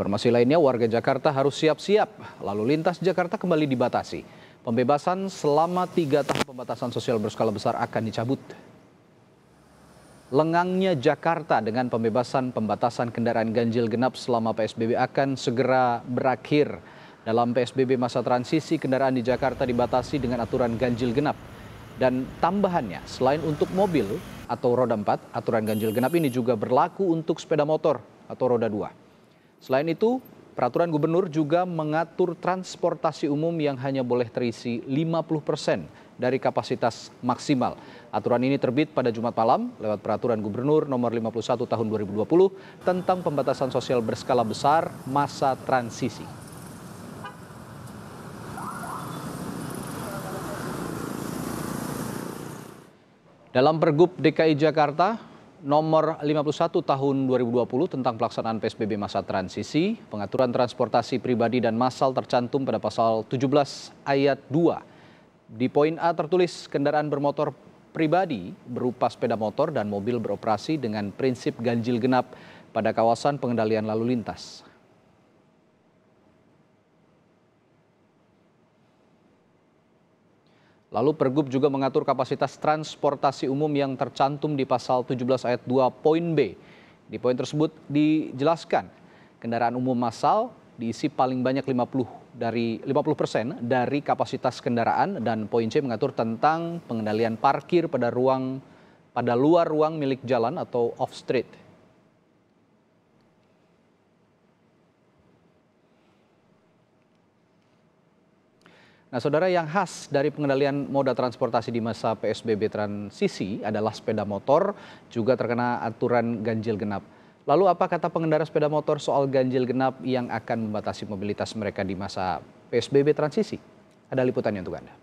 Informasi lainnya, warga Jakarta harus siap-siap. Lalu lintas Jakarta kembali dibatasi. Pembebasan selama tiga tahun pembatasan sosial berskala besar akan dicabut. Lengangnya Jakarta dengan pembebasan pembatasan kendaraan ganjil genap selama PSBB akan segera berakhir. Dalam PSBB masa transisi, kendaraan di Jakarta dibatasi dengan aturan ganjil genap. Dan tambahannya, selain untuk mobil atau roda 4, aturan ganjil genap ini juga berlaku untuk sepeda motor atau roda 2. Selain itu, peraturan gubernur juga mengatur transportasi umum yang hanya boleh terisi 50 persen dari kapasitas maksimal. Aturan ini terbit pada Jumat malam lewat peraturan gubernur nomor 51 tahun 2020 tentang pembatasan sosial berskala besar masa transisi. Dalam pergub DKI Jakarta, Nomor 51 Tahun 2020 tentang pelaksanaan PSBB masa transisi, pengaturan transportasi pribadi dan massal tercantum pada pasal 17 ayat 2. Di poin A tertulis kendaraan bermotor pribadi berupa sepeda motor dan mobil beroperasi dengan prinsip ganjil genap pada kawasan pengendalian lalu lintas. Lalu Pergub juga mengatur kapasitas transportasi umum yang tercantum di pasal 17 ayat 2 poin B. Di poin tersebut dijelaskan kendaraan umum massal diisi paling banyak 50 dari 50 persen dari kapasitas kendaraan dan poin C mengatur tentang pengendalian parkir pada ruang pada luar ruang milik jalan atau off street. Nah, saudara yang khas dari pengendalian moda transportasi di masa PSBB transisi adalah sepeda motor juga terkena aturan ganjil genap. Lalu apa kata pengendara sepeda motor soal ganjil genap yang akan membatasi mobilitas mereka di masa PSBB transisi? Ada liputannya untuk Anda.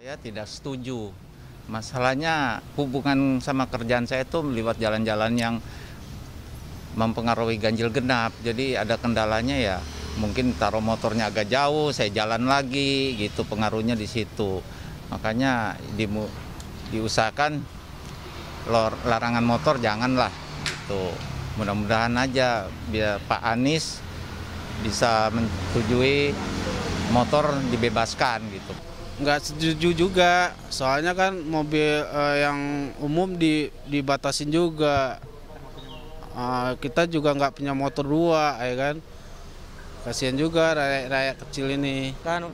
Saya tidak setuju. Masalahnya hubungan sama kerjaan saya itu melibat jalan-jalan yang mempengaruhi ganjil genap. Jadi ada kendalanya ya mungkin taruh motornya agak jauh, saya jalan lagi, gitu pengaruhnya di situ. Makanya di, diusahakan lor, larangan motor janganlah, gitu. Mudah-mudahan aja biar Pak Anies bisa menyetujui motor dibebaskan gitu. Nggak setuju juga, soalnya kan mobil eh, yang umum di, dibatasin juga. Eh, kita juga nggak punya motor dua, ya kan? Kasihan juga rakyat-rakyat kecil ini. Kan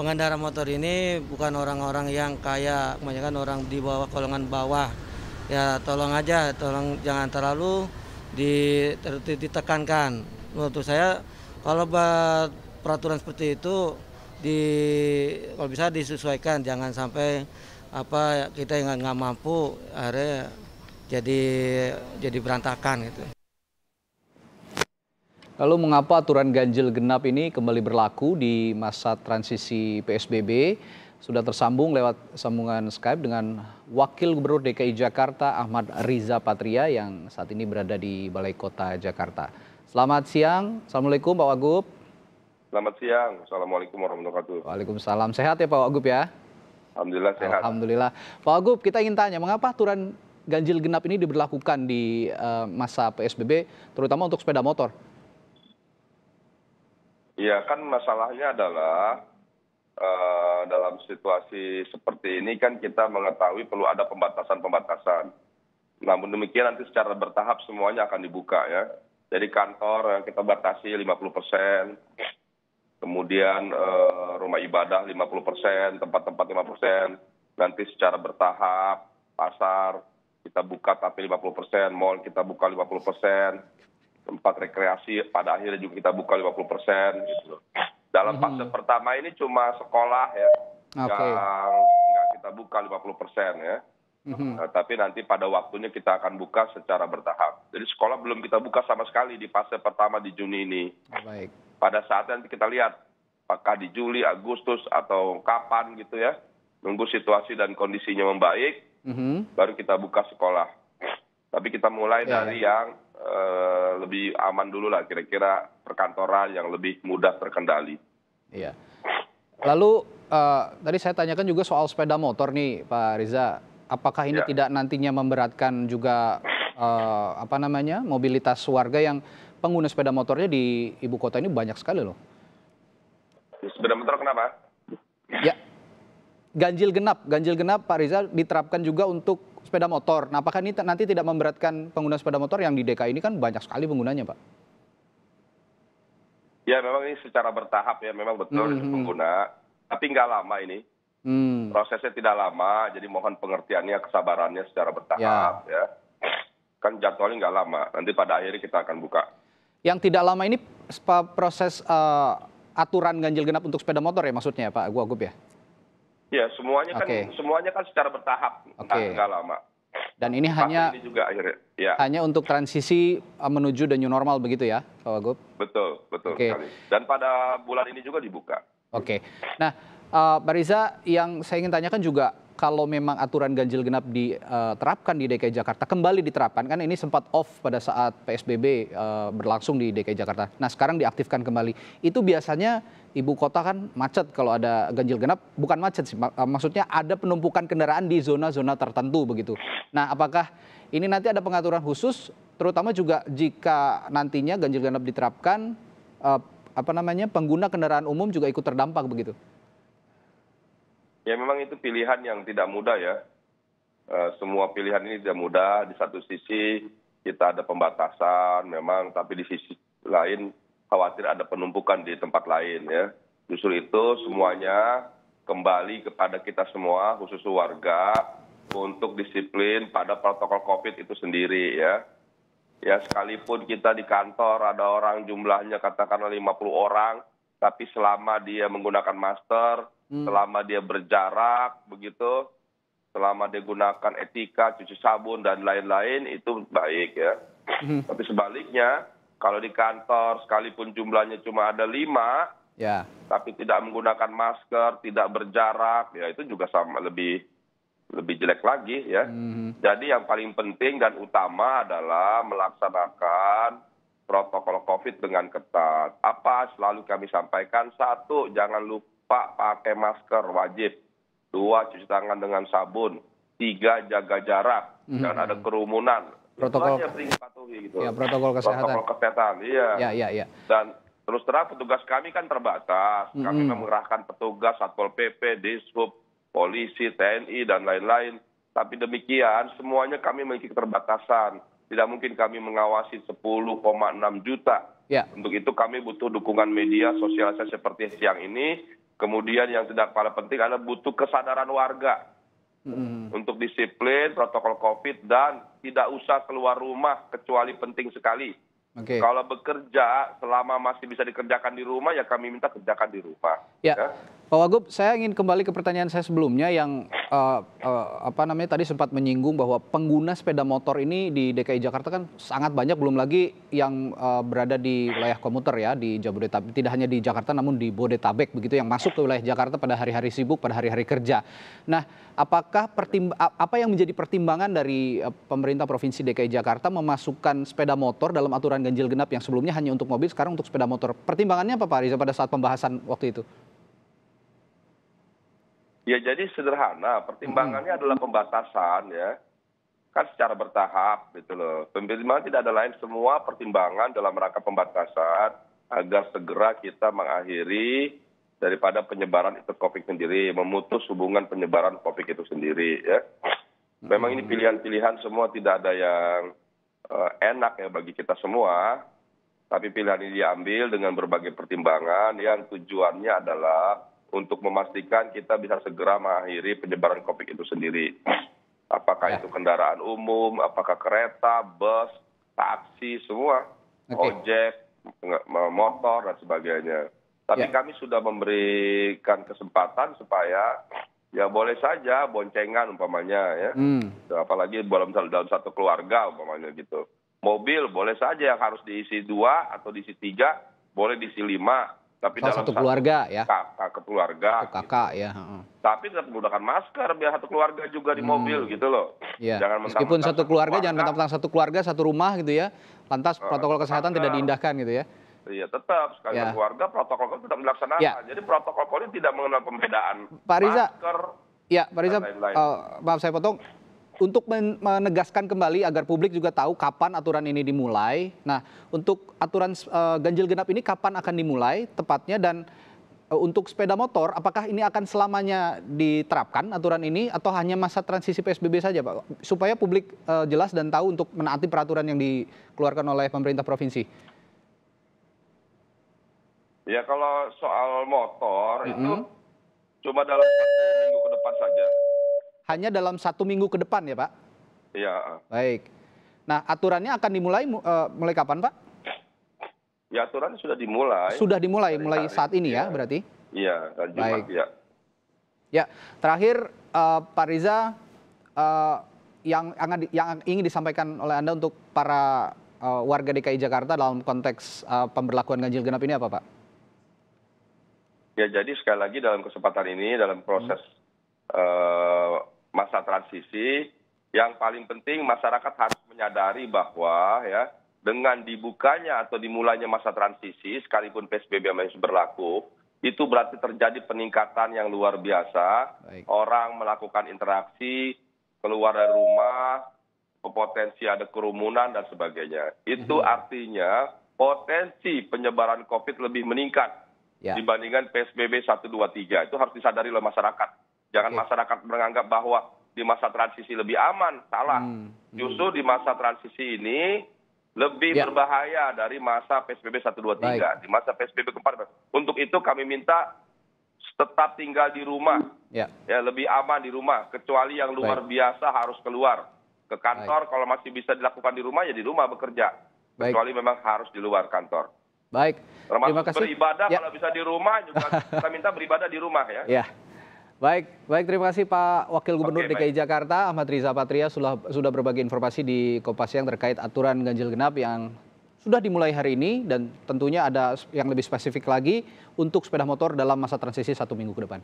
pengendara motor ini bukan orang-orang yang kaya, kebanyakan orang di bawah golongan bawah. Ya tolong aja, tolong jangan terlalu ditekankan. Menurut saya kalau buat peraturan seperti itu di kalau bisa disesuaikan, jangan sampai apa kita yang nggak mampu akhirnya jadi jadi berantakan gitu. Lalu mengapa aturan ganjil genap ini kembali berlaku di masa transisi PSBB? Sudah tersambung lewat sambungan Skype dengan Wakil Gubernur DKI Jakarta Ahmad Riza Patria yang saat ini berada di Balai Kota Jakarta. Selamat siang, Assalamualaikum Pak Wagub. Selamat siang, Assalamualaikum warahmatullahi wabarakatuh. Waalaikumsalam, sehat ya Pak Wagub ya? Alhamdulillah sehat. Alhamdulillah. Pak Wagub, kita ingin tanya, mengapa aturan ganjil genap ini diberlakukan di eh, masa PSBB, terutama untuk sepeda motor? ya kan masalahnya adalah eh, dalam situasi seperti ini kan kita mengetahui perlu ada pembatasan pembatasan namun demikian nanti secara bertahap semuanya akan dibuka ya jadi kantor yang kita batasi 50 persen kemudian eh, rumah ibadah 50 persen tempat-tempat 50 persen nanti secara bertahap pasar kita buka tapi 50 persen, mall kita buka 50 persen, tempat rekreasi pada akhirnya juga kita buka 50 persen gitu. Dalam mhm. fase -hmm. pertama ini cuma sekolah ya okay. yang nggak kita buka 50 persen ya. -hmm. nah, tapi nanti pada waktunya kita akan buka secara bertahap. Jadi sekolah belum kita buka sama sekali di fase pertama di Juni ini. Baik. Pada saat nanti kita lihat apakah di Juli, Agustus atau kapan gitu ya. Nunggu situasi dan kondisinya membaik, -hmm. baru kita buka sekolah. Tapi kita mulai yeah. dari iya. yang uh, lebih aman dulu lah kira-kira perkantoran yang lebih mudah terkendali. Iya. Lalu uh, tadi saya tanyakan juga soal sepeda motor nih Pak Riza. Apakah ini ya. tidak nantinya memberatkan juga uh, apa namanya mobilitas warga yang pengguna sepeda motornya di ibu kota ini banyak sekali loh. Sepeda motor kenapa? Ya, ganjil genap, ganjil genap Pak Riza diterapkan juga untuk sepeda motor. Nah, apakah ini nanti tidak memberatkan pengguna sepeda motor yang di DKI ini kan banyak sekali penggunanya, Pak? Ya, memang ini secara bertahap ya, memang betul mm -hmm. pengguna, tapi nggak lama ini. Mm. Prosesnya tidak lama, jadi mohon pengertiannya, kesabarannya secara bertahap ya. ya. Kan jadwalnya nggak lama, nanti pada akhirnya kita akan buka. Yang tidak lama ini proses uh, aturan ganjil genap untuk sepeda motor ya maksudnya ya Pak Gua Gup ya? Ya, semuanya kan okay. semuanya kan secara bertahap, okay. enggak lama. Dan ini Pasti hanya ini juga akhirnya, ya. hanya untuk transisi eh, menuju the new normal begitu ya, Pak Wagub? Betul, betul okay. sekali. Dan pada bulan ini juga dibuka. Oke. Okay. Nah, uh, Bariza yang saya ingin tanyakan juga kalau memang aturan ganjil genap diterapkan di eh, DKI Jakarta kembali diterapkan kan ini sempat off pada saat PSBB eh, berlangsung di DKI Jakarta. Nah, sekarang diaktifkan kembali. Itu biasanya ibu kota kan macet kalau ada ganjil genap, bukan macet sih. Eh, maksudnya ada penumpukan kendaraan di zona-zona tertentu begitu. Nah, apakah ini nanti ada pengaturan khusus terutama juga jika nantinya ganjil genap diterapkan apa namanya pengguna kendaraan umum juga ikut terdampak begitu? ya memang itu pilihan yang tidak mudah ya eh, semua pilihan ini tidak mudah di satu sisi kita ada pembatasan memang tapi di sisi lain khawatir ada penumpukan di tempat lain ya justru itu semuanya kembali kepada kita semua khusus warga untuk disiplin pada protokol covid itu sendiri ya ya sekalipun kita di kantor ada orang jumlahnya katakanlah 50 orang tapi selama dia menggunakan masker, hmm. selama dia berjarak begitu, selama dia gunakan etika cuci sabun dan lain-lain itu baik ya. Hmm. Tapi sebaliknya kalau di kantor sekalipun jumlahnya cuma ada lima, ya. tapi tidak menggunakan masker, tidak berjarak, ya itu juga sama lebih lebih jelek lagi ya. Hmm. Jadi yang paling penting dan utama adalah melaksanakan protokol covid dengan ketat apa selalu kami sampaikan satu jangan lupa pakai masker wajib dua cuci tangan dengan sabun tiga jaga jarak mm-hmm. jangan ada kerumunan protokol itu aja patuhi gitu ya, protokol kesehatan protokol kesehatan iya ya, ya, ya. dan terus terang petugas kami kan terbatas mm-hmm. kami mengerahkan petugas satpol pp dishub polisi tni dan lain-lain tapi demikian semuanya kami memiliki keterbatasan tidak mungkin kami mengawasi 10,6 juta. Ya. Untuk itu kami butuh dukungan media sosialisasi seperti siang ini. Kemudian yang tidak paling penting adalah butuh kesadaran warga hmm. untuk disiplin protokol COVID dan tidak usah keluar rumah kecuali penting sekali. Okay. Kalau bekerja selama masih bisa dikerjakan di rumah ya kami minta kerjakan di rumah. Ya. ya. Pak Wagub, saya ingin kembali ke pertanyaan saya sebelumnya yang uh, uh, apa namanya tadi sempat menyinggung bahwa pengguna sepeda motor ini di DKI Jakarta kan sangat banyak, belum lagi yang uh, berada di wilayah komuter ya di Jabodetabek, tidak hanya di Jakarta namun di Bodetabek begitu yang masuk ke wilayah Jakarta pada hari-hari sibuk, pada hari-hari kerja. Nah, apakah pertimb apa yang menjadi pertimbangan dari uh, pemerintah provinsi DKI Jakarta memasukkan sepeda motor dalam aturan ganjil genap yang sebelumnya hanya untuk mobil, sekarang untuk sepeda motor? Pertimbangannya apa Pak Riza pada saat pembahasan waktu itu? Ya jadi sederhana, pertimbangannya hmm. adalah pembatasan ya. Kan secara bertahap gitu loh. Pembatasan tidak ada lain semua pertimbangan dalam rangka pembatasan agar segera kita mengakhiri daripada penyebaran itu COVID sendiri, memutus hubungan penyebaran COVID itu sendiri ya. Memang ini mm-hmm. pilihan-pilihan semua tidak ada yang uh, enak ya bagi kita semua. Tapi pilihan ini diambil dengan berbagai pertimbangan yang tujuannya adalah untuk memastikan kita bisa segera mengakhiri penyebaran covid itu sendiri. Apakah ya. itu kendaraan umum, apakah kereta, bus, taksi, semua, okay. ojek, motor dan sebagainya. Tapi ya. kami sudah memberikan kesempatan supaya ya boleh saja boncengan umpamanya ya. Hmm. Apalagi dalam dalam satu keluarga umpamanya gitu. Mobil boleh saja yang harus diisi dua atau diisi tiga, boleh diisi lima tapi Salah dalam satu keluarga ya kakak ke keluarga satu kakak gitu. ya uh. tapi tetap menggunakan masker biar satu keluarga juga di hmm. mobil gitu loh ya. jangan meskipun satu keluarga, jangan mentang-mentang satu keluarga satu rumah gitu ya lantas oh, protokol kesehatan tidak diindahkan gitu ya Iya tetap sekali ya. keluarga protokol itu tetap dilaksanakan. Ya. Jadi protokol polri tidak mengenal pembedaan. Pak Riza, masker, Ya, Pak Riza, uh, maaf saya potong untuk menegaskan kembali agar publik juga tahu kapan aturan ini dimulai. Nah, untuk aturan uh, ganjil genap ini kapan akan dimulai tepatnya dan uh, untuk sepeda motor apakah ini akan selamanya diterapkan aturan ini atau hanya masa transisi PSBB saja, Pak? Supaya publik uh, jelas dan tahu untuk menaati peraturan yang dikeluarkan oleh pemerintah provinsi. Ya, kalau soal motor mm -hmm. itu mm-hmm. cuma dalam satu minggu ke depan saja hanya dalam satu minggu ke depan ya Pak? Iya. Ah. Baik. Nah aturannya akan dimulai uh, mulai kapan Pak? Ya aturan sudah dimulai. Sudah dimulai, hari, mulai saat ini ya, ya berarti? Iya, Jumat Baik. ya. Ya, terakhir uh, Pak Riza, uh, yang, yang ingin disampaikan oleh Anda untuk para uh, warga DKI Jakarta dalam konteks uh, pemberlakuan ganjil genap ini apa, Pak? Ya, jadi sekali lagi dalam kesempatan ini, dalam proses hmm. uh, masa transisi yang paling penting masyarakat harus menyadari bahwa ya dengan dibukanya atau dimulainya masa transisi sekalipun PSBB masih berlaku itu berarti terjadi peningkatan yang luar biasa. Baik. Orang melakukan interaksi, keluar dari rumah, potensi ada kerumunan dan sebagainya. Itu hmm. artinya potensi penyebaran COVID lebih meningkat ya. dibandingkan PSBB 123. Itu harus disadari oleh masyarakat. Jangan masyarakat menganggap bahwa di masa transisi lebih aman, salah. Hmm. Hmm. Justru di masa transisi ini lebih ya. berbahaya dari masa PSBB 123, di masa PSBB keempat. Untuk itu kami minta tetap tinggal di rumah, ya, ya lebih aman di rumah, kecuali yang luar Baik. biasa harus keluar ke kantor. Baik. Kalau masih bisa dilakukan di rumah ya di rumah bekerja, Baik. kecuali memang harus di luar kantor. Baik. Terima kasih. Beribadah ya. kalau bisa di rumah juga kita minta beribadah di rumah ya. Ya. Baik, baik terima kasih Pak Wakil Gubernur Oke, DKI Jakarta Ahmad Riza Patria sudah sudah berbagi informasi di Kompas yang terkait aturan ganjil genap yang sudah dimulai hari ini dan tentunya ada yang lebih spesifik lagi untuk sepeda motor dalam masa transisi satu minggu ke depan.